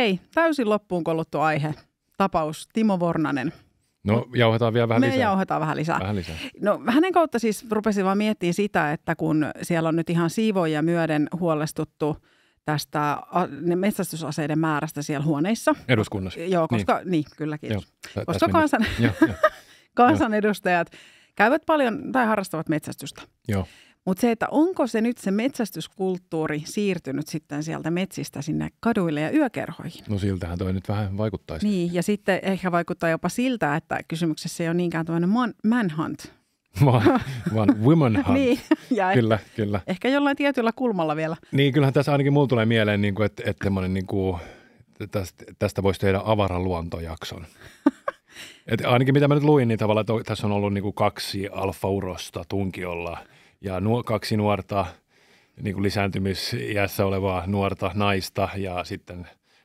Hei, täysin loppuun kolluttu aihe. Tapaus Timo Vornanen. No jauhetaan vielä vähän Me lisää. Me jauhetaan vähän lisää. vähän lisää. No hänen kautta siis rupesin vaan miettimään sitä, että kun siellä on nyt ihan siivoja myöden huolestuttu tästä metsästysaseiden määrästä siellä huoneissa. Eduskunnassa. Joo, niin. koska, niin, niin kyllä kiitos. Joo, koska kansan, jo, jo. kansanedustajat käyvät paljon tai harrastavat metsästystä. Joo. Mutta se, että onko se nyt se metsästyskulttuuri siirtynyt sitten sieltä metsistä sinne kaduille ja yökerhoihin? No siltähän toi nyt vähän vaikuttaisi. Niin, ja sitten ehkä vaikuttaa jopa siltä, että kysymyksessä ei ole niinkään tämmöinen man, manhunt, vaan, vaan women hunt. niin, ja kyllä, ehkä, kyllä. Ehkä jollain tietyllä kulmalla vielä. Niin, kyllähän tässä ainakin mulla tulee mieleen, niin kuin, että, että semmoinen, niin kuin, tästä, tästä voisi tehdä avaraluontojakson. Et ainakin mitä mä nyt luin, niin tavallaan että tässä on ollut niin kuin kaksi alfaurosta tunkiolla – ja nuo kaksi nuorta niin kuin lisääntymisjässä olevaa nuorta naista ja sitten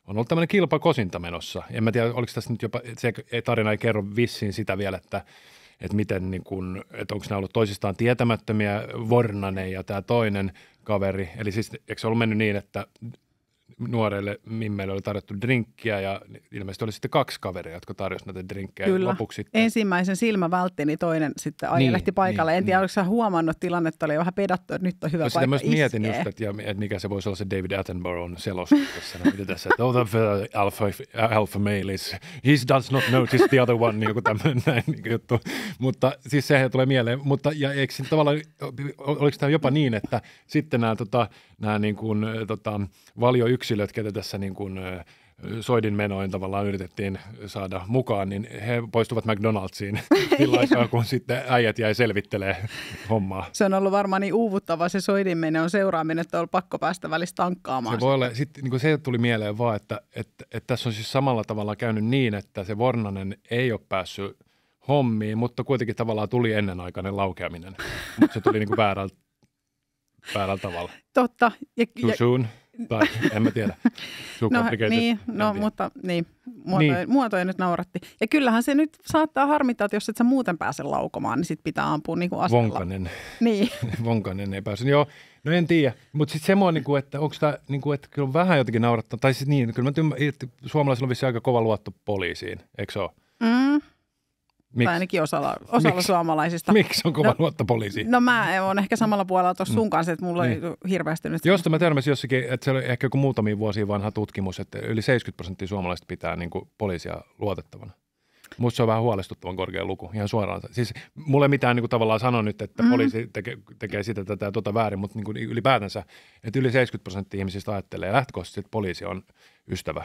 on ollut tämmöinen kilpakosinta menossa. En mä tiedä, oliko tässä nyt jopa, se tarina ei kerro vissiin sitä vielä, että, että miten niin kuin, että onko nämä ollut toisistaan tietämättömiä, Vornanen ja tämä toinen kaveri. Eli siis eikö se ollut mennyt niin, että nuorelle Mimmeille oli tarjottu drinkkiä ja ilmeisesti oli sitten kaksi kaveria, jotka tarjosi näitä drinkkejä Kyllä. lopuksi. Sitten. ensimmäisen silmä vältti, niin toinen sitten ajelehti niin, niin, paikalle. Niin, en tiedä, niin. oliko huomannut, tilannetta oli vähän pedattu, että nyt on hyvä no, paikka myös mietin iskee. mietin just, että, että, mikä se voisi olla se David Attenborough selostuksessa. mitä tässä, että oh, the alpha, alpha male is, he does not notice the other one, joku tämmöinen näin niin juttu. Mutta siis sehän tulee mieleen. Mutta ja eikö tavallaan, oliko tämä jopa niin, että sitten nämä, tota, nämä niin kuin, tota, valio yksilöt, ketä tässä niin kuin, soidin menoin tavallaan yritettiin saada mukaan, niin he poistuvat McDonald'siin sillä kun sitten äijät jäi selvittelee hommaa. Se on ollut varmaan niin uuvuttava se soidin meno on seuraaminen, että on ollut pakko päästä välistä tankkaamaan. Se, voi olla, sit, niin kuin se tuli mieleen vaan, että, että, että, tässä on siis samalla tavalla käynyt niin, että se Vornanen ei ole päässyt hommiin, mutta kuitenkin tavallaan tuli ennenaikainen laukeaminen. Mutta se tuli niin kuin väärältä, väärällä tavalla. Totta. Ja, Too ja, tai en mä tiedä. no, niin, no tiedä. mutta niin, muotoja, niin. muotoja nyt nauratti. Ja kyllähän se nyt saattaa harmittaa, että jos et sä muuten pääse laukomaan, niin sit pitää ampua niin kuin asella. Vonkanen. Niin. Vonkanen ei pääse. Joo, no en tiedä. Mutta sitten semmoinen, niin että onko tämä, niin kuin, että kyllä vähän jotenkin naurattaa. Tai siis niin, kyllä mä että suomalaisilla on vissiin aika kova luotto poliisiin, eikö se ole? Mm. Miksi? Tai ainakin osalla, osalla Miks? suomalaisista. Miksi on kova no, poliisiin? No mä oon ehkä samalla puolella tuossa mm. sun kanssa, että mulla niin. ei hirveästi nyt... Josta mä törmäsin jossakin, että se oli ehkä joku muutamia vuosia vanha tutkimus, että yli 70 prosenttia suomalaisista pitää niin kuin poliisia luotettavana. Musta se on vähän huolestuttavan korkea luku, ihan suoraan. Siis mulla ei mitään niin kuin tavallaan sano nyt, että mm. poliisi teke, tekee sitä tätä tuota väärin, mutta niin kuin ylipäätänsä, että yli 70 prosenttia ihmisistä ajattelee lähtökohtaisesti, että poliisi on ystävä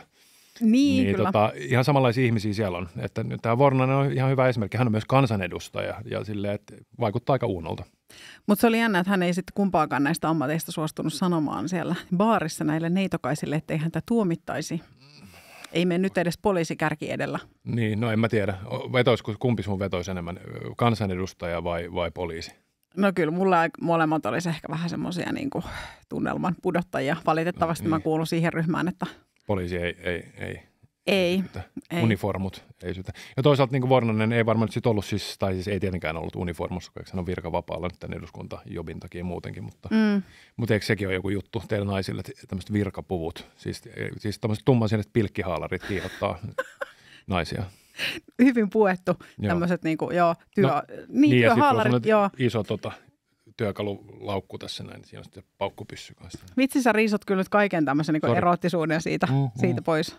niin, niin kyllä. Tota, ihan samanlaisia ihmisiä siellä on. Että tämä Vornanen on ihan hyvä esimerkki. Hän on myös kansanedustaja ja silleen, että vaikuttaa aika uunolta. Mutta se oli jännä, että hän ei sitten kumpaakaan näistä ammateista suostunut sanomaan siellä baarissa näille neitokaisille, ettei häntä tuomittaisi. Ei me nyt edes poliisi kärki edellä. Niin, no en mä tiedä. Vetois, kumpi sun vetois enemmän, kansanedustaja vai, vai poliisi? No kyllä, mulla molemmat olisi ehkä vähän semmoisia niin tunnelman pudottajia. Valitettavasti no, niin. mä kuulun siihen ryhmään, että poliisi ei, ei, ei ei, ei. Uniformut ei syytä. Ja toisaalta niin Vornanen ei varmaan nyt sit ollut, siis, tai siis ei tietenkään ollut uniformussa, koska hän on virkavapaalla nyt tämän eduskunta jobin takia muutenkin, mutta, mm. mutta eikö sekin ole joku juttu teillä naisille, tämmöiset virkapuvut, siis, siis tämmöiset tummansinet pilkkihaalarit kiihottaa naisia. Hyvin puettu tämmöiset, niin kuin, joo, työ, no, niin, niin työhaalarit, joo. Iso tota, työkalulaukku tässä näin, siinä on sitten paukkupyssy kanssa. Vitsi, sä riisot kyllä nyt kaiken tämmöisen niin erottisuuden siitä, mm-hmm. siitä pois.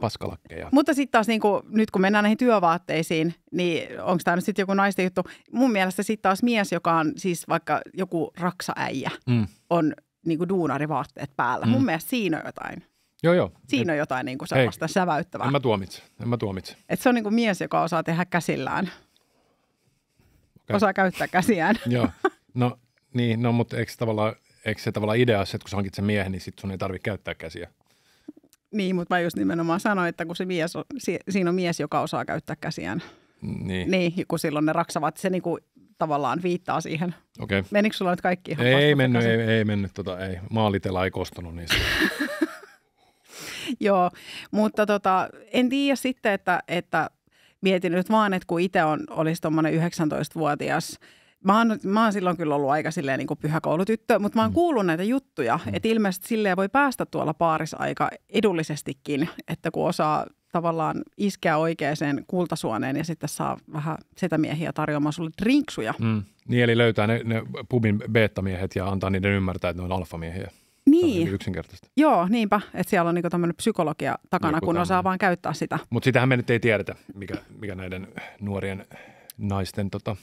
Paskalakkeja. Mutta sitten taas niin kun, nyt kun mennään näihin työvaatteisiin, niin onko tämä nyt sitten joku naisten juttu? Mun mielestä sitten taas mies, joka on siis vaikka joku raksaäijä, mm. on niin kuin duunarivaatteet päällä. Mm. Mun mielestä siinä on jotain. Joo, joo. Siinä Et, on jotain niin kuin sellaista hei, säväyttävää. En mä tuomitse, en mä tuomitse. Et se on niin kuin mies, joka osaa tehdä käsillään. Okay. Osaa käyttää käsiään. joo. No niin, no mutta eikö, tavallaan, eikö se tavallaan idea se, että kun sä hankit sen miehen, niin sitten sun ei tarvitse käyttää käsiä? Niin, mutta mä just nimenomaan sanoin, että kun se mies on, si, siinä on mies, joka osaa käyttää käsiään. Niin. Niin, kun silloin ne raksavat, se niinku tavallaan viittaa siihen. Okei. Okay. Menikö sulla nyt kaikki ihan Ei mennyt, ei, ei mennyt, tota, ei. Maalitella ei kostunut niin Joo, mutta tota, en tiedä sitten, että, että mietin nyt vaan, että kun itse on, olisi tuommoinen 19-vuotias – Mä oon, mä oon silloin kyllä ollut aika silleen niin kuin pyhäkoulutyttö, mutta mä oon mm. kuullut näitä juttuja, mm. että ilmeisesti silleen voi päästä tuolla paarissa aika edullisestikin, että kun osaa tavallaan iskeä oikeaan kultasuoneen ja sitten saa vähän sitä miehiä tarjoamaan sulle drinksuja. Mm. Niin, eli löytää ne, ne pubin beettamiehet ja antaa niiden ymmärtää, että ne on alfamiehiä. Niin. niin Yksinkertaisesti. Joo, niinpä, että siellä on niinku tämmöinen psykologia takana, Joku niin kun tämmönen. osaa vaan käyttää sitä. Mutta sitähän me nyt ei tiedetä, mikä, mikä näiden nuorien naisten tota,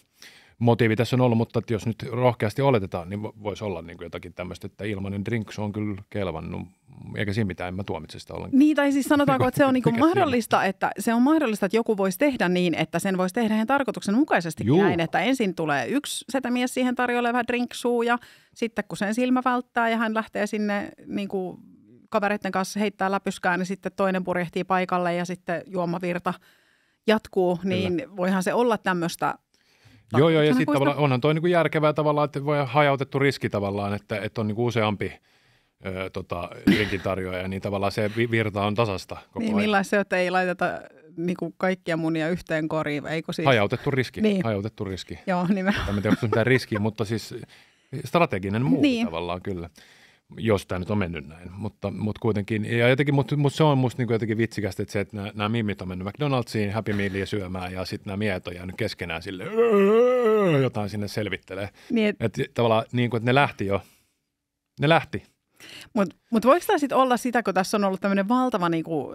motiivi tässä on ollut, mutta että jos nyt rohkeasti oletetaan, niin voisi olla niin kuin jotakin tämmöistä, että ilmainen drinks on kyllä kelvannut, eikä siinä mitään, en mä tuomitse sitä ollenkaan. Niin, tai siis sanotaanko, että se on niin kuin mahdollista, että se on mahdollista, että joku voisi tehdä niin, että sen voisi tehdä ihan tarkoituksenmukaisesti Juu. näin, että ensin tulee yksi setämies siihen tarjolle vähän drinksuu ja sitten kun sen silmä välttää ja hän lähtee sinne niin kuin kavereiden kanssa heittää läpyskään, niin sitten toinen purjehtii paikalle ja sitten juomavirta jatkuu, niin Kyllä. voihan se olla tämmöistä Joo, joo, ja, sitten tavallaan onhan toi niinku järkevää tavallaan, että voi hajautettu riski tavallaan, että, että on niinku useampi ö, tota, rinkintarjoaja, niin tavallaan se virta on tasasta koko niin, ajan. Millaista se, että ei laiteta niin kuin kaikkia munia yhteen koriin, eikö siis? Hajautettu riski, niin. hajautettu riski. Joo, nimenomaan. Tämä ei ole mitään riskiä, mutta siis strateginen muu niin. tavallaan kyllä jos tämä nyt on mennyt näin. Mutta, mutta kuitenkin, ja jotenkin, mutta, mutta se on musta niin jotenkin vitsikästä, että se, että nämä, nämä mimmit on mennyt McDonald'siin Happy Mealia syömään ja sitten nämä miehet on jäänyt keskenään sille jotain sinne selvittelee. Niin, et, että tavallaan niin kuin, että ne lähti jo. Ne lähti. Mutta mut voiko tämä sitten olla sitä, kun tässä on ollut tämmöinen valtava niinku,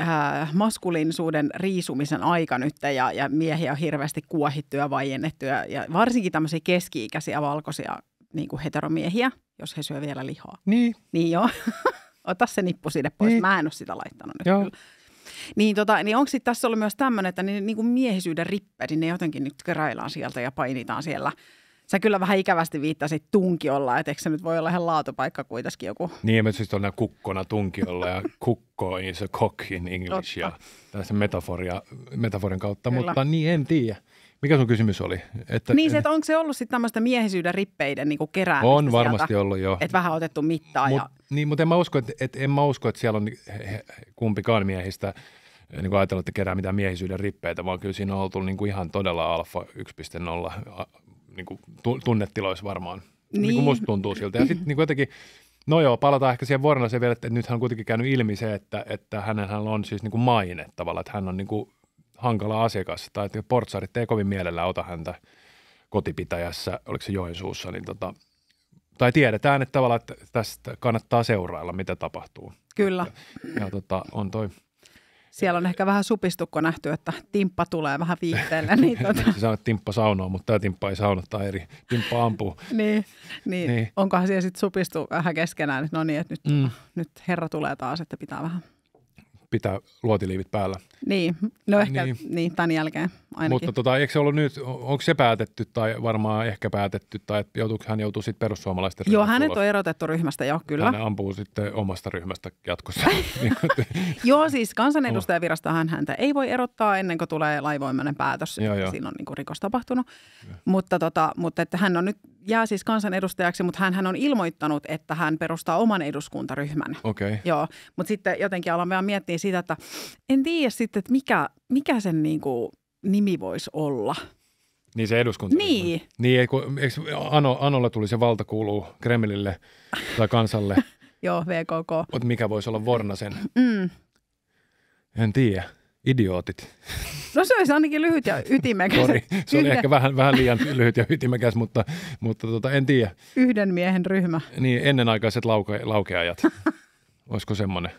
äh, maskuliinisuuden riisumisen aika nyt ja, ja miehiä on hirveästi kuohittu ja vaiennettu ja, ja varsinkin tämmöisiä keski-ikäisiä valkoisia niin kuin heteromiehiä, jos he syö vielä lihaa. Niin. Niin joo. Ota se nippu sinne pois. Niin. Mä en ole sitä laittanut nyt joo. kyllä. Niin, tota, niin onko sitten tässä ollut myös tämmöinen, että niin, niin kuin miehisyyden rippe, niin ne jotenkin nyt keräillaan sieltä ja painitaan siellä – sä kyllä vähän ikävästi viittasit tunkiolla, että eikö se nyt voi olla ihan laatupaikka kuitenkin joku. Niin, mä siis on kukkona tunkiolla ja kukko is a cock in English Totta. ja tällaisen metaforia, metaforin kautta, kyllä. mutta niin en tiedä. Mikä sun kysymys oli? Että, niin se, että onko se ollut sitten tämmöistä miehisyyden rippeiden niin keräämistä On varmasti sieltä, ollut, joo. Että vähän otettu mittaa. Mut, ja... Niin, mutta en mä, usko, että, et, en mä usko, että siellä on kumpikaan miehistä eh, niin kuin ajatella, että kerää mitään miehisyyden rippeitä, vaan kyllä siinä on oltu niin kuin ihan todella alfa 1.0 niin kuin tunnetiloissa varmaan. Niinku niin. niin kuin musta tuntuu siltä. Ja sitten niin jotenkin, no joo, palataan ehkä siihen se vielä, että nythän on kuitenkin käynyt ilmi se, että, että hänellä on siis niin kuin maine tavallaan, että hän on niin kuin hankala asiakas, tai että portsarit ei kovin mielellä ota häntä kotipitäjässä, oliko se Joensuussa, niin tota, tai tiedetään, että tavallaan että tästä kannattaa seurailla, mitä tapahtuu. Kyllä. Ja, ja tota, on toi siellä on ehkä vähän supistukko nähty, että timppa tulee vähän viitteellä. Niin tota. Se on, timppa saunoa, mutta tämä timppa ei tai eri. Timppa ampuu. niin, niin. niin, onkohan siellä sitten supistu vähän keskenään, että no niin, että nyt, mm. nyt herra tulee taas, että pitää vähän – pitää luotiliivit päällä. Niin, no ehkä niin. Niin, tämän jälkeen ainakin. Mutta tota, eikö se ollut nyt, onko se päätetty tai varmaan ehkä päätetty tai että joutu, hän joutuu sitten perussuomalaisten Joo, hänet on erotettu ryhmästä joo, kyllä. Hän ampuu sitten omasta ryhmästä jatkossa. Niin joo, siis hän häntä ei voi erottaa ennen kuin tulee laivoimainen päätös, joo, joo. siinä on niin rikos tapahtunut. Ja. Mutta, tota, mutta että hän on nyt, jää siis kansanedustajaksi, mutta hän, hän on ilmoittanut, että hän perustaa oman eduskuntaryhmän. Okei. Okay. Joo, mutta sitten jotenkin alamme miettiä miettii sitä, että en tiedä sitten, että mikä, mikä sen niin kuin nimi voisi olla. Niin se eduskunta. Niin. Niin, kun, eikö Ano, Anolla tuli se valta kuuluu Kremlille tai kansalle. Joo, VKK. Mutta mikä voisi olla Vornasen? Mm. En tiedä. Idiootit. No se olisi ainakin lyhyt ja ytimekäs. Sorry, se oli ehkä vähän, vähän liian lyhyt ja ytimekäs, mutta, mutta tota, en tiedä. Yhden miehen ryhmä. Niin, ennenaikaiset lauke- laukeajat. Olisiko semmoinen?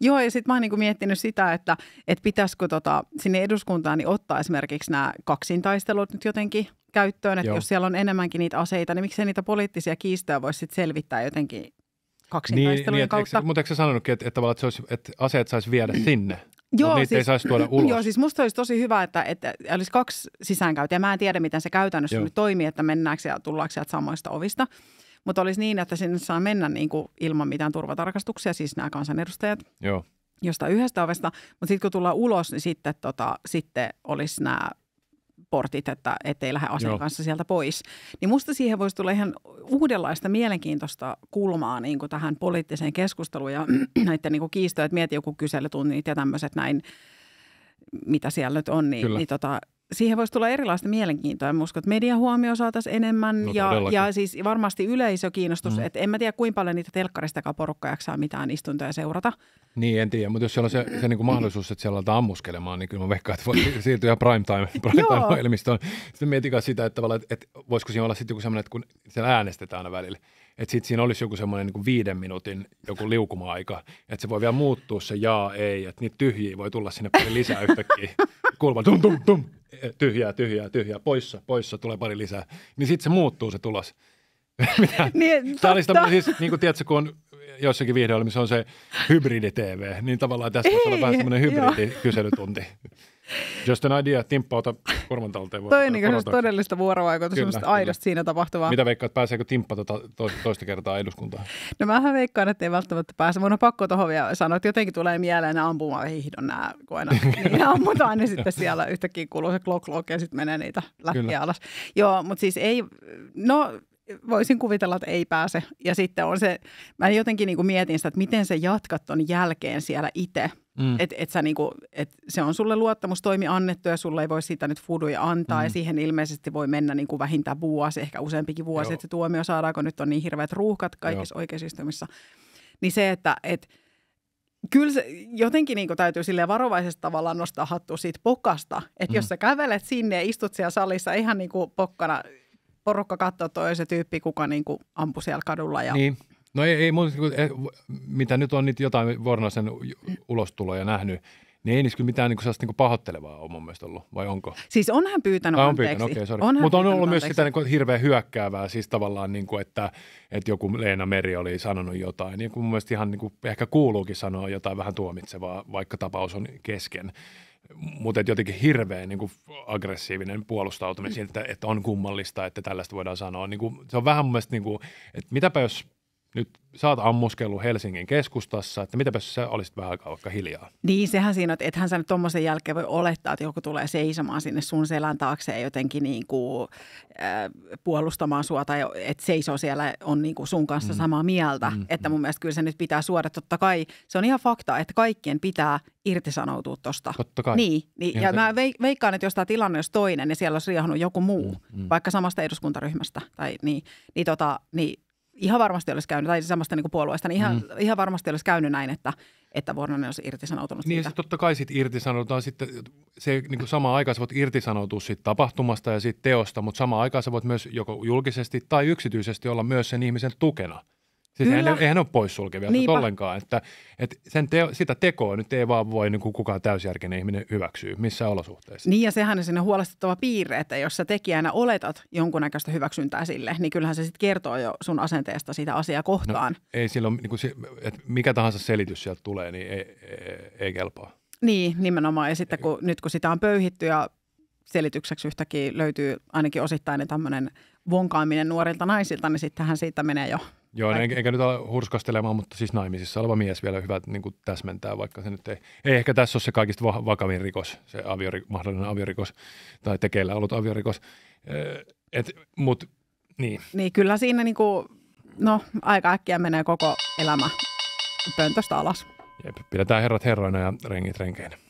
Joo, ja sitten mä oon niinku miettinyt sitä, että et pitäisikö tota, sinne eduskuntaan niin ottaa esimerkiksi nämä kaksintaistelut nyt jotenkin käyttöön, että jos siellä on enemmänkin niitä aseita, niin miksei niitä poliittisia kiistoja voisi sitten selvittää jotenkin kaksintaistelujen niin, niin, kautta. mutta eikö sä sanonutkin, että, että, että, se olisi, että aseet saisi viedä sinne? Joo, niitä siis, ei saisi tuoda ulos. Joo, siis musta olisi tosi hyvä, että, että olisi kaksi sisäänkäyntiä. Mä en tiedä, miten se käytännössä nyt toimii, että mennäänkö ja tullaanko sieltä samoista ovista. Mutta olisi niin, että sinne saa mennä niin kuin ilman mitään turvatarkastuksia, siis nämä kansanedustajat. Joo. Josta yhdestä ovesta, mutta sitten kun tullaan ulos, niin sitten, tota, sitten olisi nämä portit, että ettei lähde aseen Joo. kanssa sieltä pois. Niin musta siihen voisi tulla ihan uudenlaista mielenkiintoista kulmaa niin kuin tähän poliittiseen keskusteluun ja näiden niin kuin kiistoja, että mieti joku kyselytunnit ja tämmöiset näin, mitä siellä nyt on, niin, niin tota, siihen voisi tulla erilaista mielenkiintoa. Mä uskon, että median huomio saataisiin enemmän no, ja, ja siis varmasti kiinnostus. Mm. Että en mä tiedä, kuinka paljon niitä telkkaristakaan porukka jaksaa mitään istuntoja seurata. Niin, en tiedä. Mutta jos siellä on se, se niin kuin mahdollisuus, että siellä aletaan ammuskelemaan, niin kyllä mä veikkaan, että voi siirtyä prime prime time ohjelmistoon Sitten mietin sitä, että, että, että voisiko siinä olla sitten joku sellainen, että kun siellä äänestetään aina välillä että sitten siinä olisi joku semmoinen niin viiden minuutin joku liukuma-aika, että se voi vielä muuttua se jaa, ei, että niitä tyhjiä voi tulla sinne pari lisää yhtäkkiä. Kulma tum tum tum, e, tyhjää, tyhjää, tyhjää, poissa, poissa, tulee pari lisää. Niin sitten se muuttuu se tulos. Niin, Tämä olisi tämmöinen siis, niin kuin tiedätkö, kun jossakin vihdoilla, missä on se hybridi-TV, niin tavallaan tässä voisi olla vähän semmoinen hybridi-kyselytunti. Just an idea, Timppa, ota korvan talteen. Toi on niin todellista vuorovaikutusta, semmoista aidosta siinä tapahtuvaa. Mitä veikkaat, pääseekö Timppa tota toista kertaa eduskuntaan? No mähän veikkaan, että ei välttämättä pääse. Mun on pakko tuohon vielä sanoa, että jotenkin tulee mieleen ampumaan hihdon nämä, kun aina niin ammutaan, niin sitten siellä yhtäkkiä kuuluu se klok ja sitten menee niitä lähtiä alas. Joo, mutta siis ei, no voisin kuvitella, että ei pääse. Ja sitten on se, mä jotenkin niin kuin mietin sitä, että miten se jatkat ton jälkeen siellä itse. Mm. Että et sä niin et se on sulle luottamustoimi annettu ja sulle ei voi sitä nyt fuduja antaa. Mm. Ja siihen ilmeisesti voi mennä niin kuin vähintään vuosi, ehkä useampikin vuosi, että se tuomio saadaan, kun nyt on niin hirveät ruuhkat kaikissa Joo. oikeusistumissa. Niin se, että... että kyllä se jotenkin niin täytyy sille varovaisesti tavallaan nostaa hattu siitä pokasta. Että mm. jos sä kävelet sinne ja istut siellä salissa ihan niin kuin pokkana porukka katsoo, toi se tyyppi, kuka niin kuin ampui siellä kadulla. Ja... Niin. No ei, ei mun, eh, mitä nyt on niitä jotain Vornasen ulostuloja nähnyt, niin ei niissä kyllä mitään niin sellaista niin pahoittelevaa ole mun mielestä ollut, vai onko? Siis on hän pyytänyt on pyytänyt, okei, okay, sorry. Mutta on ollut anteeksi. myös sitä niin kuin, hirveän hyökkäävää, siis tavallaan, niin kuin, että, että joku Leena Meri oli sanonut jotain. Niin kuin mun mielestä ihan niin kuin, ehkä kuuluukin sanoa jotain vähän tuomitsevaa, vaikka tapaus on kesken mutta jotenkin hirveän niin kuin aggressiivinen puolustautuminen että, että on kummallista, että tällaista voidaan sanoa. Niin kuin, se on vähän mun mielestä, niin kuin, että mitäpä jos nyt sä oot ammuskellut Helsingin keskustassa, että mitäpä sä olisit vähän aikaa vaikka hiljaa. Niin, sehän siinä on, että ethän sä nyt tuommoisen jälkeen voi olettaa, että joku tulee seisomaan sinne sun selän taakse ja jotenkin niin kuin, äh, puolustamaan sua tai että seiso siellä on niin kuin sun kanssa mm. samaa mieltä. Mm. Että mun mm. mielestä kyllä se nyt pitää suoda. Totta kai se on ihan fakta, että kaikkien pitää irtisanoutua tuosta. Totta kai. Niin, niin ja se... mä veikkaan, että jos tämä tilanne olisi toinen, niin siellä olisi riahannut joku muu, mm, mm. vaikka samasta eduskuntaryhmästä. Tai niin, niin, tota, niin ihan varmasti olisi käynyt, tai siis samasta niin kuin puolueesta, niin ihan, mm. ihan varmasti olisi käynyt näin, että, että Vornanen olisi irtisanoutunut Niin siitä. Niin, totta kai sitten irtisanoudutaan sitten, se niin kuin samaan aikaan sä voit irtisanoutua siitä tapahtumasta ja siitä teosta, mutta samaan aikaan sä voit myös joko julkisesti tai yksityisesti olla myös sen ihmisen tukena – Siis Kyllä. eihän, ne ole poissulkevia Niinpä. ollenkaan, että, että sen teo, sitä tekoa nyt ei vaan voi niin kuin kukaan täysjärkinen ihminen hyväksyä missä olosuhteissa. Niin ja sehän on sinne huolestuttava piirre, että jos sä tekijänä oletat jonkunnäköistä hyväksyntää sille, niin kyllähän se sitten kertoo jo sun asenteesta sitä asiaa no, kohtaan. No, ei silloin, niin kuin että mikä tahansa selitys sieltä tulee, niin ei, ei, ei kelpaa. Niin, nimenomaan. Ja sitten kun, nyt kun sitä on pöyhitty ja selitykseksi yhtäkkiä löytyy ainakin osittain niin tämmöinen vonkaaminen nuorilta naisilta, niin sittenhän siitä menee jo – Joo, en, enkä nyt ole hurskastelemaan, mutta siis naimisissa oleva mies vielä hyvä niin kuin täsmentää, vaikka se nyt ei, ei ehkä tässä ole se kaikista vakavin rikos, se aviori, mahdollinen aviorikos tai tekeillä ollut aviorikos. Et, mut, niin. niin, kyllä siinä niin kuin, no, aika äkkiä menee koko elämä pöntöstä alas. Jep, pidetään herrat herroina ja rengit renkeinä.